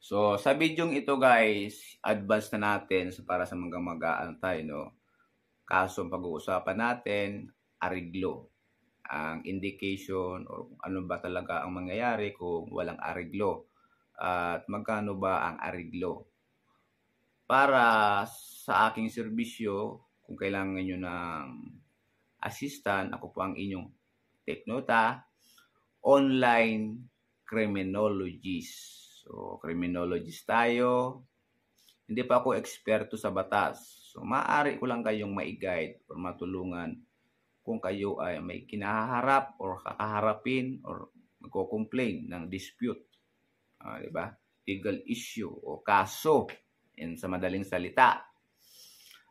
So, sa bidyong ito guys, advance na natin para sa mga magaan tayo, no? Kaso pag-uusapan natin, ariglo. Ang indication or ano ba talaga ang mangyayari kung walang ariglo. At magkano ba ang ariglo. Para sa aking serbisyo, kung kailangan nyo ng assistant, ako po ang inyong teknota, online criminologist. So, criminologist tayo. Hindi pa ako eksperto sa batas. So, maaari ko lang kayong ma-guide or matulungan kung kayo ay may kinaharap or kakaharapin or magko-complain ng dispute. Uh, di ba? Legal issue o kaso in sa madaling salita.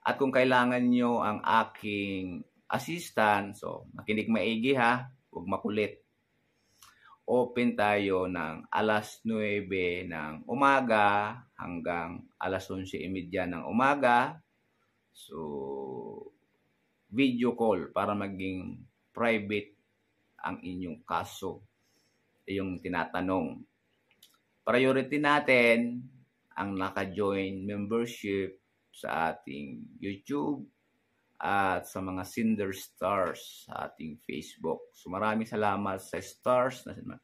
At kung kailangan nyo ang aking assistance, so makinig maigi ha, huwag makulit open tayo ng alas 9 ng umaga hanggang alas 11.30 e ng umaga. So, video call para maging private ang inyong kaso, yung tinatanong. Priority natin ang naka-join membership sa ating YouTube at sa mga Cinder Stars sa ating Facebook. So maraming salamat sa stars na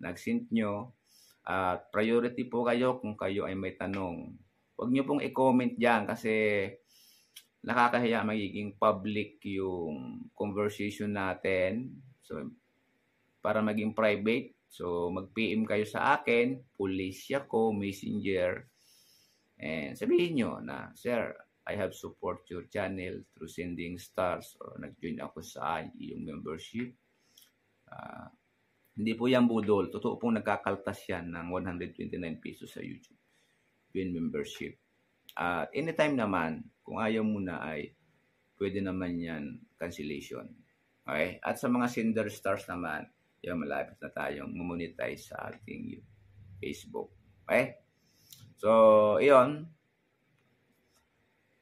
nag-send nyo. At priority po kayo kung kayo ay may tanong. Huwag nyo pong i-comment dyan kasi nakakahiya magiging public yung conversation natin. So para maging private, so mag-PM kayo sa akin, police ako, messenger, and sabihin nyo na, Sir, I have support your channel through sending stars or nag-join ako sa iyong membership. Uh, hindi po yan budol. Totoo pong nagkakaltas yan ng 129 pesos sa YouTube. Yun membership. At uh, anytime naman, kung ayaw mo na ay pwede naman yan cancellation. Okay? At sa mga sender stars naman, yung malapit na tayong monetize sa ating Facebook. Okay? So, iyon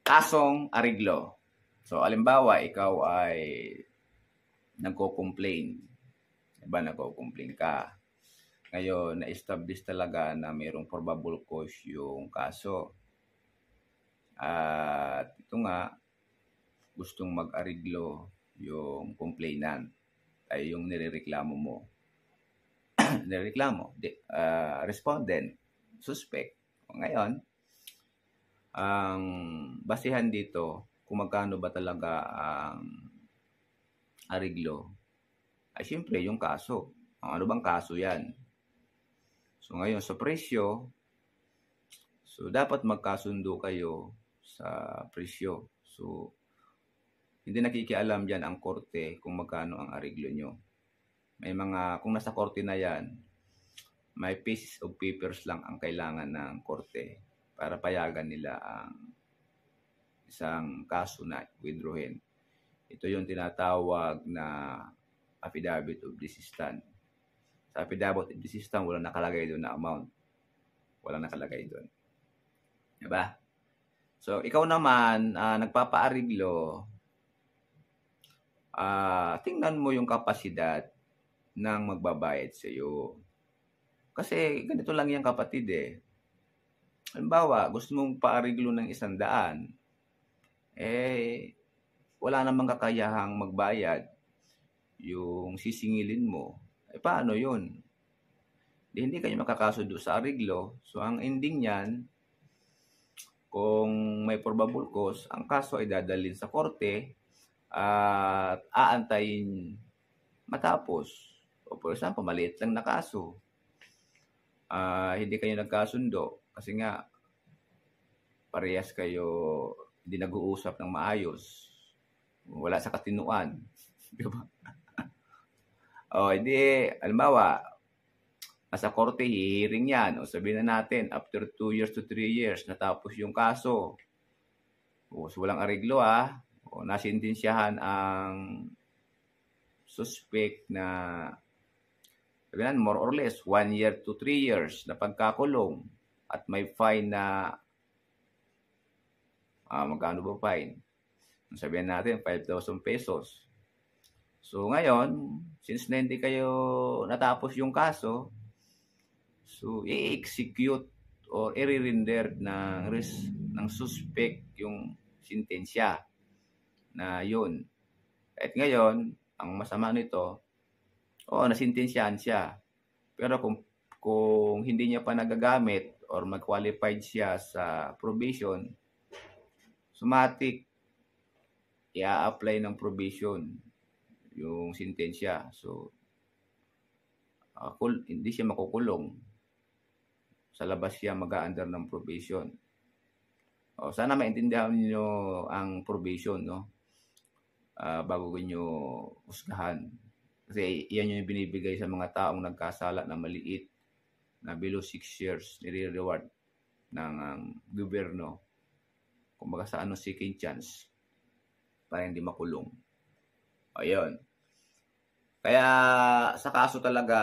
kasong ariglo. So, alimbawa, ikaw ay nagko-complain. Diba, nagko-complain ka. Ngayon, na-establish talaga na mayroong probable cause yung kaso. At ito nga, gustong mag-ariglo yung complainant ay yung nirereklamo mo. nireklamo, de, uh, ah, respondent, suspect. Ngayon, ang basihan dito kung magkano ba talaga ang ariglo ay siyempre yung kaso. ano bang kaso yan? So ngayon sa presyo, so dapat magkasundo kayo sa presyo. So hindi nakikialam diyan ang korte kung magkano ang ariglo nyo. May mga, kung nasa korte na yan, may pieces of papers lang ang kailangan ng korte para payagan nila ang isang kaso na withdrawin. Ito yung tinatawag na affidavit of desistance. Sa affidavit of desistance, walang nakalagay doon na amount. Walang nakalagay doon. Diba? So, ikaw naman, uh, nagpapaariglo, uh, tingnan mo yung kapasidad ng magbabayad sa iyo. Kasi ganito lang yan kapatid eh. Halimbawa, gusto mong paariglo ng isang daan, eh, wala namang kakayahang magbayad yung sisingilin mo. Eh, paano yun? Di, hindi kayo makakasundo sa ariglo. So, ang ending niyan, kung may probable cause, ang kaso ay dadalhin sa korte at aantayin matapos. O for example, maliit lang na kaso. Uh, hindi kayo nagkasundo kasi nga, parehas kayo hindi nag-uusap ng maayos. Wala sa katinuan. Di ba? o, oh, hindi, alimbawa, nasa korte, hearing yan. O sabihin na natin, after 2 years to 3 years, natapos yung kaso. O, so walang ariglo ah. O, nasindensyahan ang suspect na ganyan, more or less, 1 year to 3 years na pagkakulong at may fine na uh, magkano ba fine? Sabihin natin 5,000 pesos. So ngayon, since na hindi kayo natapos yung kaso, so i-execute or i-render ng risk ng suspect yung sentensya na yun. At ngayon, ang masama nito, oo, oh, nasintensyahan siya. Pero kung, kung hindi niya pa nagagamit or mag-qualified siya sa probation, sumatik i-apply ng probation yung sentensya. So, uh, kul- hindi siya makukulong. Sa labas siya mag-under ng probation. O, sana maintindihan niyo ang probation, no? Uh, bago niyo usgahan. Kasi iyan yung binibigay sa mga taong nagkasala na maliit na below 6 years nire-reward ng um, gobyerno kumbaga sa ano seeking chance para hindi makulong. Ayun. Kaya sa kaso talaga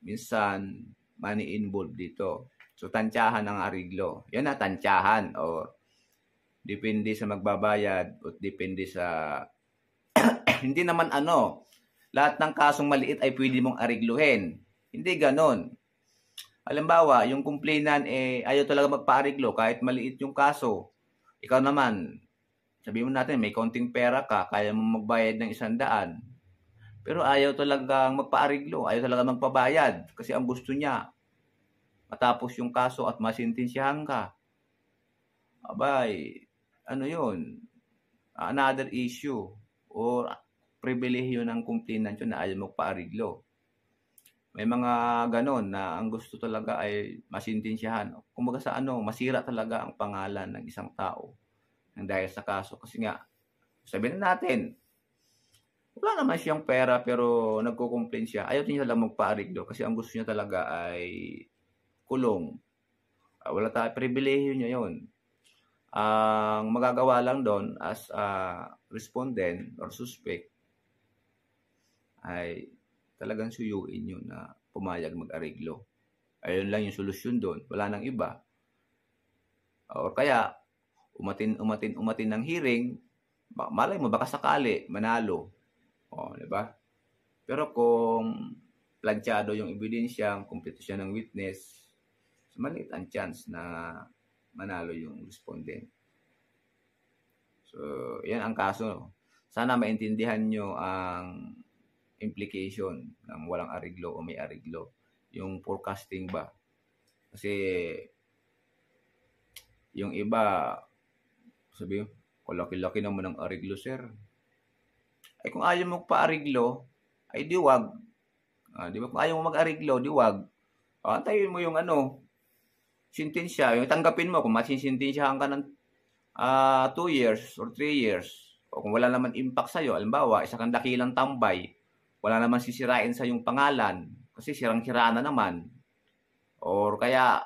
minsan money involved dito. So tantyahan ang ariglo. Yan na tantyahan o depende sa magbabayad o depende sa hindi naman ano lahat ng kasong maliit ay pwede mong arigluhin. Hindi ganon. Halimbawa, yung complainant eh, ayaw talaga magpaariglo kahit maliit yung kaso. Ikaw naman, sabihin mo natin, may konting pera ka, kaya mo magbayad ng isang daan. Pero ayaw talaga magpaariglo, ayaw talaga magpabayad kasi ang gusto niya, matapos yung kaso at masintensyahan ka. Abay, ano yun? Another issue or pribilehyo ng complainant yun na ayaw magpaariglo. May mga ganon na ang gusto talaga ay masintensyahan. Kumbaga sa ano, masira talaga ang pangalan ng isang tao ng dahil sa kaso. Kasi nga, sabihin na natin, wala naman siyang pera pero nagko-complain siya. Ayaw niya talaga magpaariglo kasi ang gusto niya talaga ay kulong. Ah, wala tayo, pribilehyo niya yon ang magagawa lang doon as a respondent or suspect ay talagang suyuin nyo na pumayag mag-ariglo. Ayun lang yung solusyon doon. Wala nang iba. Or kaya, umatin, umatin, umatin ng hearing, malay mo, baka sakali, manalo. O, di ba? Pero kung planchado yung ebidensya, kumpleto siya ng witness, maliit ang chance na manalo yung respondent. So, yan ang kaso. Sana maintindihan nyo ang implication ng walang ariglo o may ariglo. Yung forecasting ba? Kasi yung iba, sabi ko, kalaki-laki naman ng ariglo, sir. Ay kung ayaw mo pa-ariglo, ay di wag. Ah, di ba? Kung ayaw mo mag-ariglo, di wag. Ah, antayin mo yung ano, sintensya. Yung tanggapin mo, kung masinsintinsyahan ka ng 2 uh, ah, years or 3 years, o kung wala naman impact sa'yo, alimbawa, isa kang dakilang tambay, wala naman sisirain sa yung pangalan kasi sirang-siraan na naman. Or kaya,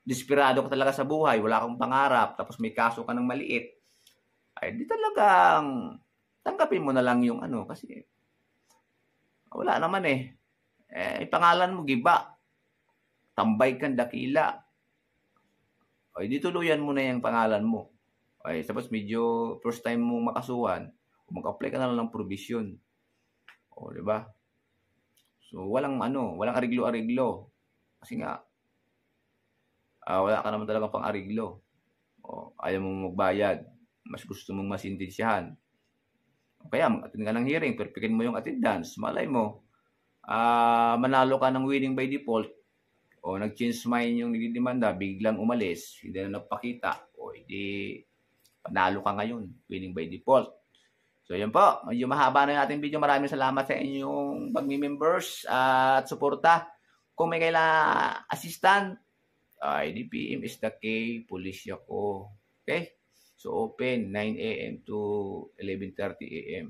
desperado ka talaga sa buhay, wala kang pangarap, tapos may kaso ka ng maliit. Ay, di talagang tanggapin mo na lang yung ano kasi wala naman eh. Eh, pangalan mo giba. Tambay kang dakila. Ay, di tuluyan mo na yung pangalan mo. Ay, tapos medyo first time mo makasuhan, mag-apply ka na lang ng provision o, di ba? So, walang ano, walang ariglo-ariglo. Kasi nga, uh, wala ka naman talaga pang ariglo. O, ayaw mong magbayad. Mas gusto mong masintensyahan. O kaya, mag-attend ka ng hearing, perfectin mo yung attendance. Malay mo, uh, manalo ka ng winning by default. O, nag-change mind yung nililimanda. biglang umalis, hindi na nagpakita. O, hindi, panalo ka ngayon, winning by default. So yun po, yung mahaba na yung ating video. Maraming salamat sa inyong pagmi-members at suporta. Kung may kailangan assistant, uh, IDPM is the key. police ako. Okay? So open 9 a.m. to 11.30 a.m.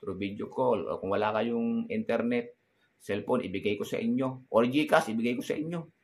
through video call. O kung wala kayong internet, cellphone, ibigay ko sa inyo. Or Gcash, ibigay ko sa inyo.